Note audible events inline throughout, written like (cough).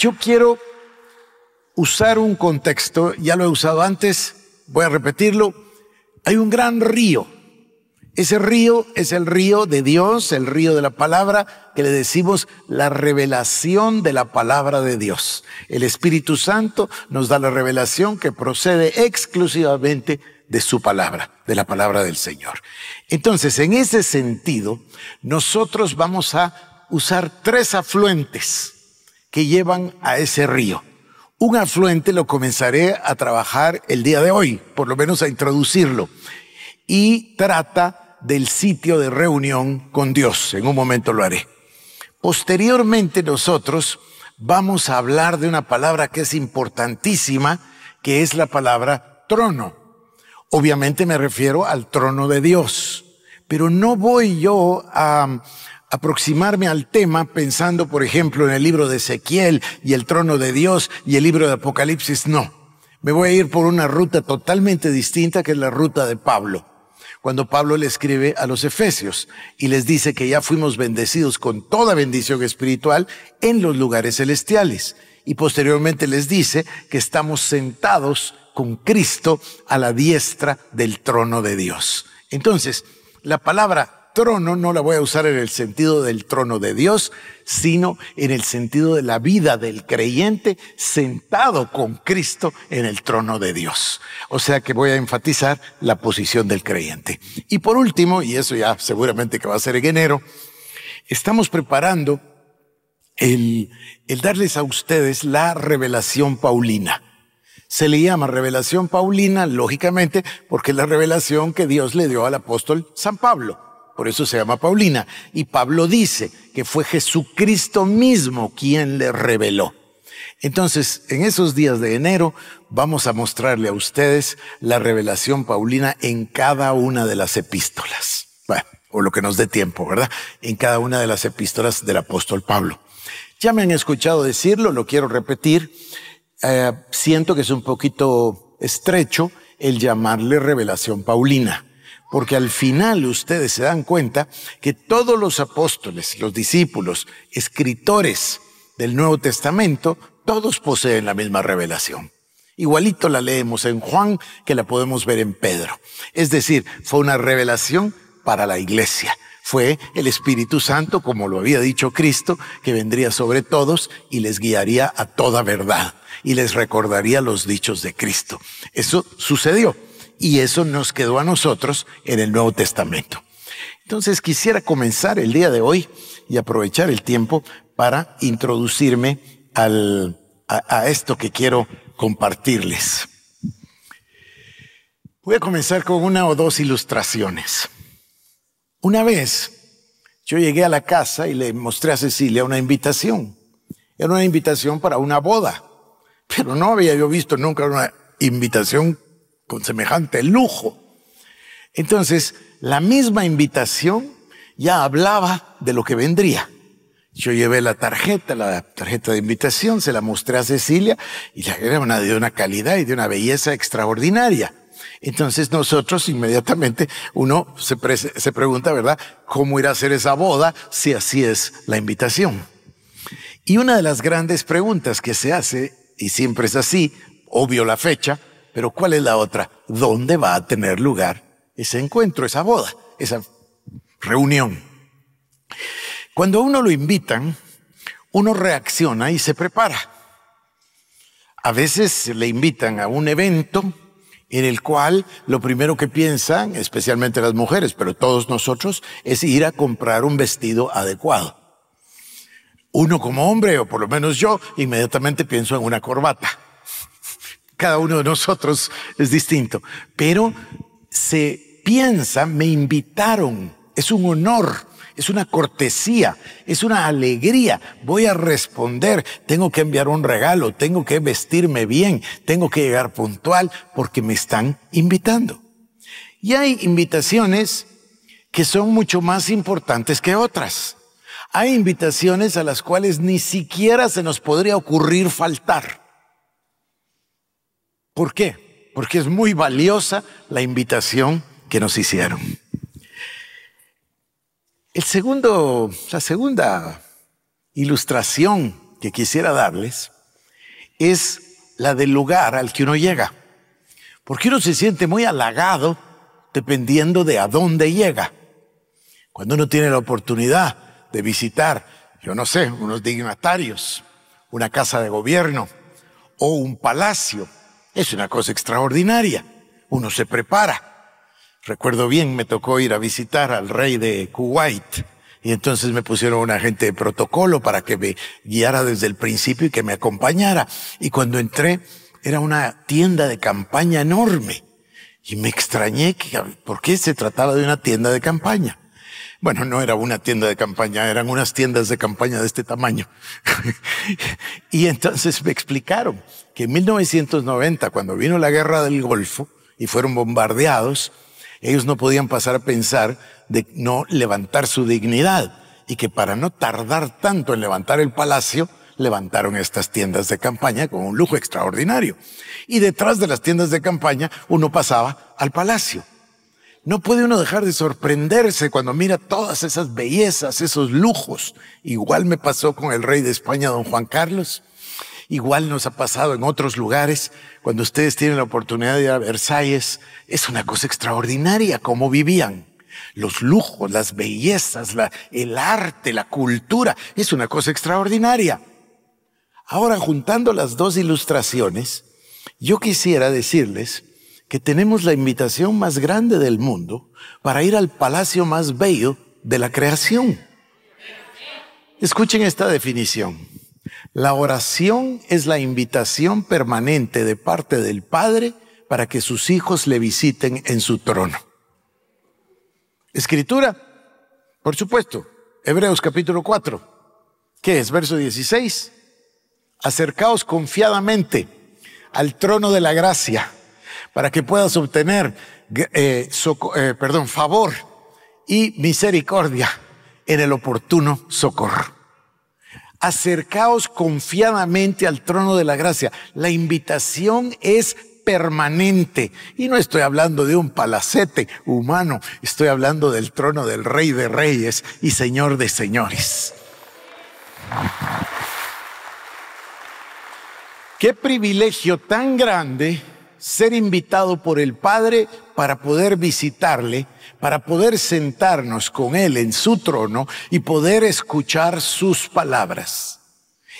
Yo quiero usar un contexto, ya lo he usado antes, voy a repetirlo. Hay un gran río. Ese río es el río de Dios, el río de la palabra, que le decimos la revelación de la palabra de Dios. El Espíritu Santo nos da la revelación que procede exclusivamente de su palabra, de la palabra del Señor. Entonces, en ese sentido, nosotros vamos a usar tres afluentes que llevan a ese río. Un afluente lo comenzaré a trabajar el día de hoy, por lo menos a introducirlo. Y trata del sitio de reunión con Dios. En un momento lo haré. Posteriormente nosotros vamos a hablar de una palabra que es importantísima, que es la palabra trono. Obviamente me refiero al trono de Dios, pero no voy yo a aproximarme al tema pensando, por ejemplo, en el libro de Ezequiel y el trono de Dios y el libro de Apocalipsis. No, me voy a ir por una ruta totalmente distinta que es la ruta de Pablo. Cuando Pablo le escribe a los Efesios y les dice que ya fuimos bendecidos con toda bendición espiritual en los lugares celestiales. Y posteriormente les dice que estamos sentados con Cristo a la diestra del trono de Dios. Entonces, la palabra trono no la voy a usar en el sentido del trono de Dios, sino en el sentido de la vida del creyente sentado con Cristo en el trono de Dios. O sea que voy a enfatizar la posición del creyente. Y por último, y eso ya seguramente que va a ser en enero, estamos preparando el, el darles a ustedes la revelación paulina. Se le llama revelación paulina, lógicamente, porque es la revelación que Dios le dio al apóstol San Pablo por eso se llama Paulina. Y Pablo dice que fue Jesucristo mismo quien le reveló. Entonces, en esos días de enero vamos a mostrarle a ustedes la revelación Paulina en cada una de las epístolas. Bueno, o lo que nos dé tiempo, ¿verdad? En cada una de las epístolas del apóstol Pablo. Ya me han escuchado decirlo, lo quiero repetir. Eh, siento que es un poquito estrecho el llamarle revelación Paulina porque al final ustedes se dan cuenta que todos los apóstoles, los discípulos, escritores del Nuevo Testamento, todos poseen la misma revelación. Igualito la leemos en Juan que la podemos ver en Pedro. Es decir, fue una revelación para la iglesia. Fue el Espíritu Santo, como lo había dicho Cristo, que vendría sobre todos y les guiaría a toda verdad y les recordaría los dichos de Cristo. Eso sucedió y eso nos quedó a nosotros en el Nuevo Testamento. Entonces quisiera comenzar el día de hoy y aprovechar el tiempo para introducirme al, a, esto que quiero compartirles. Voy a comenzar con una o dos ilustraciones. Una vez yo llegué a la casa y le mostré a Cecilia una invitación. Era una invitación para una boda, pero no había yo visto nunca una invitación con semejante lujo. Entonces, la misma invitación ya hablaba de lo que vendría. Yo llevé la tarjeta, la tarjeta de invitación, se la mostré a Cecilia y la era una, de una calidad y de una belleza extraordinaria. Entonces nosotros inmediatamente uno se, pregunta, ¿verdad? ¿Cómo irá a hacer esa boda si así es la invitación? Y una de las grandes preguntas que se hace, y siempre es así, obvio la fecha, pero ¿cuál es la otra? ¿Dónde va a tener lugar ese encuentro, esa boda, esa reunión? Cuando uno lo invitan, uno reacciona y se prepara. A veces le invitan a un evento en el cual lo primero que piensan, especialmente las mujeres, pero todos nosotros, es ir a comprar un vestido adecuado. Uno como hombre, o por lo menos yo, inmediatamente pienso en una corbata. Cada uno de nosotros es distinto, pero se piensa, me invitaron, es un honor es una cortesía, es una alegría. Voy a responder, tengo que enviar un regalo, tengo que vestirme bien, tengo que llegar puntual porque me están invitando. Y hay invitaciones que son mucho más importantes que otras. Hay invitaciones a las cuales ni siquiera se nos podría ocurrir faltar. ¿Por qué? Porque es muy valiosa la invitación que nos hicieron. El segundo, la segunda ilustración que quisiera darles es la del lugar al que uno llega. Porque uno se siente muy halagado dependiendo de a dónde llega. Cuando uno tiene la oportunidad de visitar, yo no sé, unos dignatarios, una casa de gobierno o un palacio es una cosa extraordinaria. Uno se prepara. Recuerdo bien, me tocó ir a visitar al rey de Kuwait. Y entonces me pusieron un agente de protocolo para que me guiara desde el principio y que me acompañara. Y cuando entré, era una tienda de campaña enorme. Y me extrañé que, por qué se trataba de una tienda de campaña. Bueno, no era una tienda de campaña, eran unas tiendas de campaña de este tamaño. (laughs) y entonces me explicaron que en 1990, cuando vino la guerra del Golfo y fueron bombardeados, ellos no podían pasar a pensar de no levantar su dignidad y que para no tardar tanto en levantar el palacio, levantaron estas tiendas de campaña con un lujo extraordinario. Y detrás de las tiendas de campaña uno pasaba al palacio. No puede uno dejar de sorprenderse cuando mira todas esas bellezas, esos lujos. Igual me pasó con el rey de España, don Juan Carlos. Igual nos ha pasado en otros lugares. Cuando ustedes tienen la oportunidad de ir a Versalles, es una cosa extraordinaria cómo vivían. Los lujos, las bellezas, el arte, la cultura, es una cosa extraordinaria. Ahora, juntando las dos ilustraciones, yo quisiera decirles que tenemos la invitación más grande del mundo para ir al palacio más bello de la creación. Escuchen esta definición. La oración es la invitación permanente de parte del Padre para que sus hijos le visiten en su trono. Escritura, por supuesto, Hebreos capítulo 4. ¿Qué es? Verso 16. Acercaos confiadamente al trono de la gracia para que puedas obtener eh, eh, perdón, favor y misericordia en el oportuno socorro. Acercaos confiadamente al trono de la gracia. La invitación es permanente. Y no estoy hablando de un palacete humano, estoy hablando del trono del rey de reyes y señor de señores. Qué privilegio tan grande ser invitado por el Padre para poder visitarle, para poder sentarnos con Él en su trono y poder escuchar sus palabras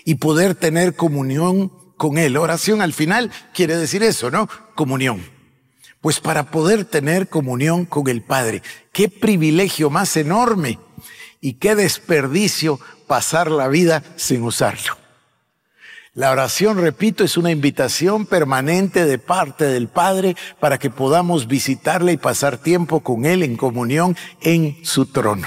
y poder tener comunión con Él. Oración al final quiere decir eso, ¿no? Comunión. Pues para poder tener comunión con el Padre. Qué privilegio más enorme y qué desperdicio pasar la vida sin usarlo. La oración, repito, es una invitación permanente de parte del Padre para que podamos visitarle y pasar tiempo con Él en comunión en su trono.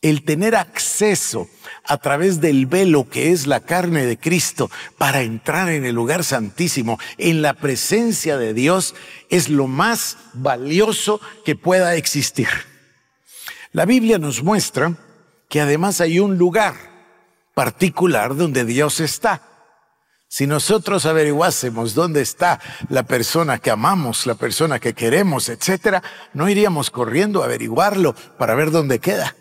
El tener acceso a través del velo que es la carne de Cristo para entrar en el lugar santísimo, en la presencia de Dios, es lo más valioso que pueda existir. La Biblia nos muestra que además hay un lugar particular donde Dios está. Si nosotros averiguásemos dónde está la persona que amamos, la persona que queremos, etcétera, no iríamos corriendo a averiguarlo para ver dónde queda.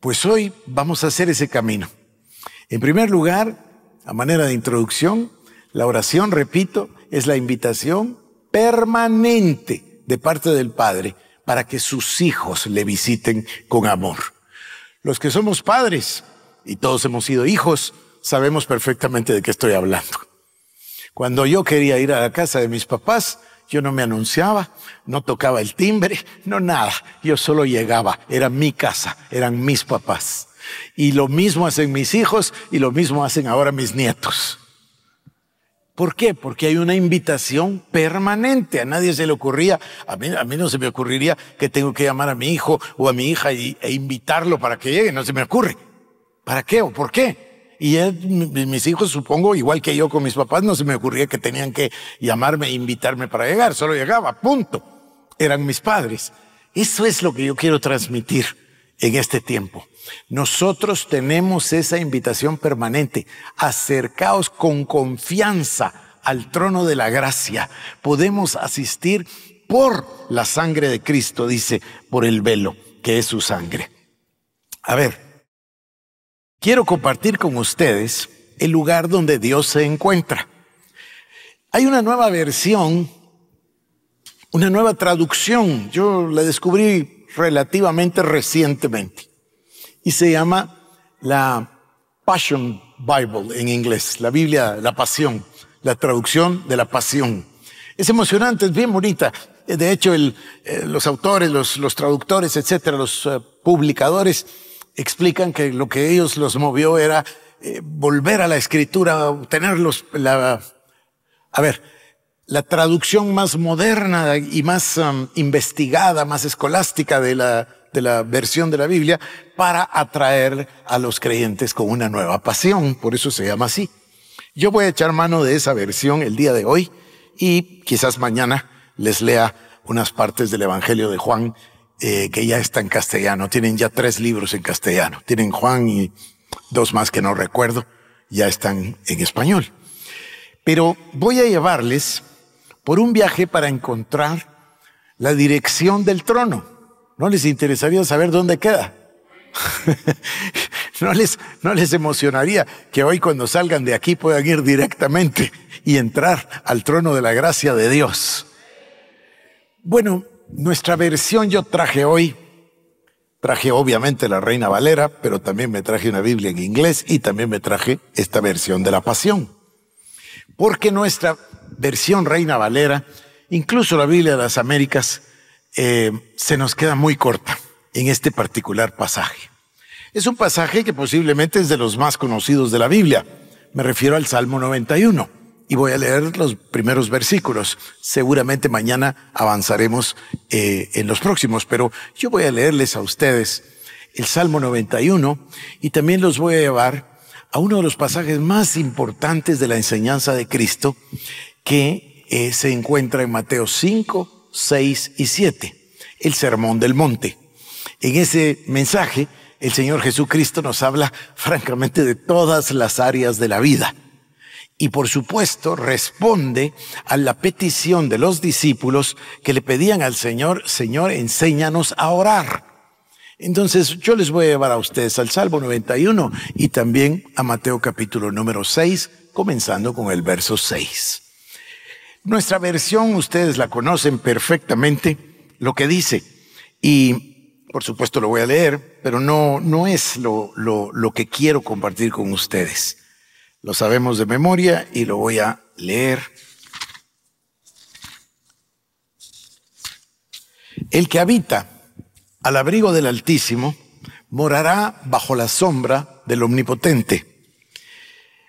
Pues hoy vamos a hacer ese camino. En primer lugar, a manera de introducción, la oración, repito, es la invitación permanente de parte del Padre para que sus hijos le visiten con amor. Los que somos padres, y todos hemos sido hijos, sabemos perfectamente de qué estoy hablando. Cuando yo quería ir a la casa de mis papás, yo no me anunciaba, no tocaba el timbre, no nada. Yo solo llegaba. Era mi casa, eran mis papás. Y lo mismo hacen mis hijos y lo mismo hacen ahora mis nietos. ¿Por qué? Porque hay una invitación permanente. A nadie se le ocurría, a mí, no se me ocurriría que tengo que llamar a mi hijo o a mi hija e invitarlo para que llegue. No se me ocurre. ¿Para qué o por qué? Y mis hijos, supongo, igual que yo con mis papás, no se me ocurría que tenían que llamarme e invitarme para llegar, solo llegaba, punto. Eran mis padres. Eso es lo que yo quiero transmitir en este tiempo. Nosotros tenemos esa invitación permanente. Acercaos con confianza al trono de la gracia. Podemos asistir por la sangre de Cristo, dice, por el velo, que es su sangre. A ver, quiero compartir con ustedes el lugar donde Dios se encuentra. Hay una nueva versión, una nueva traducción, yo la descubrí relativamente recientemente, y se llama la Passion Bible en inglés, la Biblia, la Pasión, la traducción de la Pasión. Es emocionante, es bien bonita. De hecho, eh, los autores, los, traductores, etcétera, los eh, publicadores, explican que lo que ellos los movió era eh, volver a la escritura, tener la, a ver, la traducción más moderna y más um, investigada, más escolástica de la, de la versión de la Biblia para atraer a los creyentes con una nueva pasión. Por eso se llama así. Yo voy a echar mano de esa versión el día de hoy y quizás mañana les lea unas partes del Evangelio de Juan eh, que ya está en castellano. Tienen ya tres libros en castellano. Tienen Juan y dos más que no recuerdo, ya están en español. Pero voy a llevarles por un viaje para encontrar la dirección del trono. ¿No les interesaría saber dónde queda? (laughs) no, les, no les emocionaría que hoy cuando salgan de aquí puedan ir directamente y entrar al trono de la gracia de Dios. Bueno, nuestra versión yo traje hoy, traje obviamente la Reina Valera, pero también me traje una Biblia en inglés y también me traje esta versión de la Pasión. Porque nuestra versión Reina Valera, incluso la Biblia de las Américas, eh, se nos queda muy corta en este particular pasaje. Es un pasaje que posiblemente es de los más conocidos de la Biblia. Me refiero al Salmo 91 y voy a leer los primeros versículos. Seguramente mañana avanzaremos eh, en los próximos, pero yo voy a leerles a ustedes el Salmo 91 y también los voy a llevar a uno de los pasajes más importantes de la enseñanza de Cristo que eh, se encuentra en Mateo 5, 6 y 7, el Sermón del Monte. En ese mensaje, el Señor Jesucristo nos habla francamente de todas las áreas de la vida y por supuesto responde a la petición de los discípulos que le pedían al Señor, Señor, enséñanos a orar. Entonces yo les voy a llevar a ustedes al Salmo 91 y también a Mateo capítulo número 6, comenzando con el verso 6. Nuestra versión ustedes la conocen perfectamente, lo que dice, y por supuesto lo voy a leer, pero no, no es lo, lo, lo que quiero compartir con ustedes. Lo sabemos de memoria y lo voy a leer. El que habita al abrigo del Altísimo morará bajo la sombra del Omnipotente.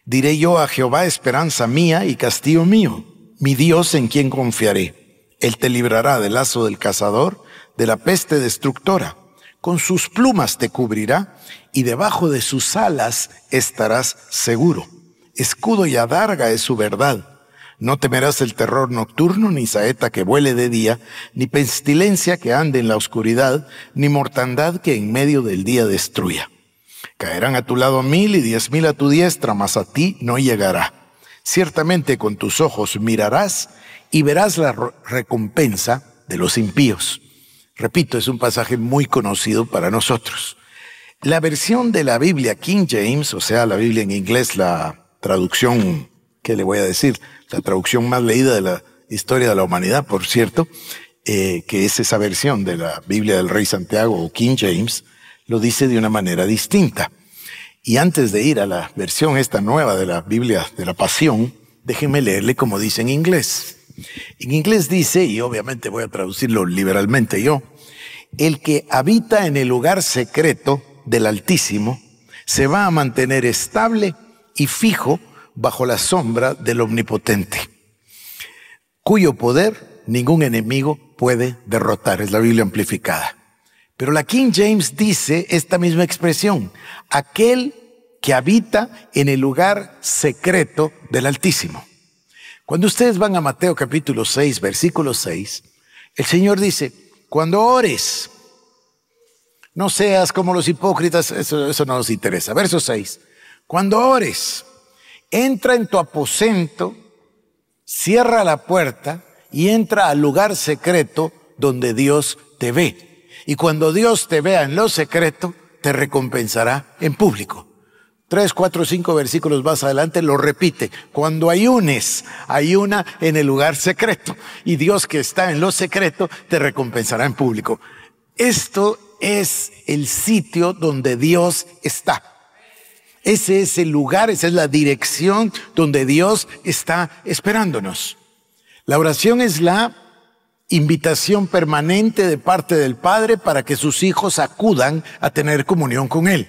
Diré yo a Jehová esperanza mía y castillo mío, mi Dios en quien confiaré. Él te librará del lazo del cazador, de la peste destructora. Con sus plumas te cubrirá y debajo de sus alas estarás seguro. Escudo y adarga es su verdad. No temerás el terror nocturno, ni saeta que vuele de día, ni pestilencia que ande en la oscuridad, ni mortandad que en medio del día destruya. Caerán a tu lado mil y diez mil a tu diestra, mas a ti no llegará. Ciertamente con tus ojos mirarás y verás la recompensa de los impíos. Repito, es un pasaje muy conocido para nosotros. La versión de la Biblia King James, o sea, la Biblia en inglés, la traducción, ¿qué le voy a decir? La traducción más leída de la historia de la humanidad, por cierto, eh, que es esa versión de la Biblia del Rey Santiago o King James, lo dice de una manera distinta. Y antes de ir a la versión esta nueva de la Biblia de la Pasión, déjenme leerle como dice en inglés. En inglés dice, y obviamente voy a traducirlo liberalmente yo, el que habita en el lugar secreto del Altísimo se va a mantener estable y fijo bajo la sombra del Omnipotente, cuyo poder ningún enemigo puede derrotar. Es la Biblia amplificada. Pero la King James dice esta misma expresión, aquel que habita en el lugar secreto del Altísimo. Cuando ustedes van a Mateo capítulo 6, versículo 6, el Señor dice, cuando ores, no seas como los hipócritas, eso, no nos interesa. Verso 6, cuando ores, entra en tu aposento, cierra la puerta y entra al lugar secreto donde Dios te ve. Y cuando Dios te vea en lo secreto, te recompensará en público. Tres, cuatro, cinco versículos más adelante lo repite. Cuando ayunes, ayuna en el lugar secreto. Y Dios que está en lo secreto te recompensará en público. Esto es el sitio donde Dios está. Ese es el lugar, esa es la dirección donde Dios está esperándonos. La oración es la invitación permanente de parte del Padre para que sus hijos acudan a tener comunión con Él.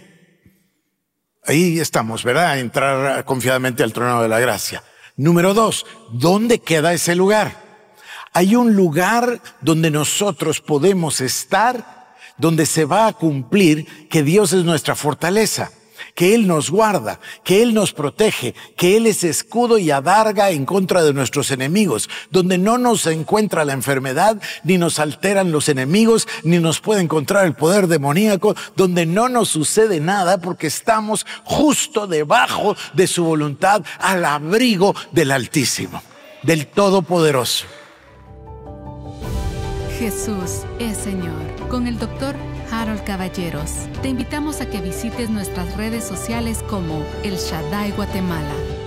Ahí estamos, ¿verdad? Entrar confiadamente al trono de la gracia. Número dos, ¿dónde queda ese lugar? Hay un lugar donde nosotros podemos estar, donde se va a cumplir que Dios es nuestra fortaleza que Él nos guarda, que Él nos protege, que Él es escudo y adarga en contra de nuestros enemigos, donde no nos encuentra la enfermedad, ni nos alteran los enemigos, ni nos puede encontrar el poder demoníaco, donde no nos sucede nada porque estamos justo debajo de su voluntad, al abrigo del Altísimo, del Todopoderoso. Jesús es Señor, con el doctor Harold Caballeros. Te invitamos a que visites nuestras redes sociales como El Shaddai Guatemala.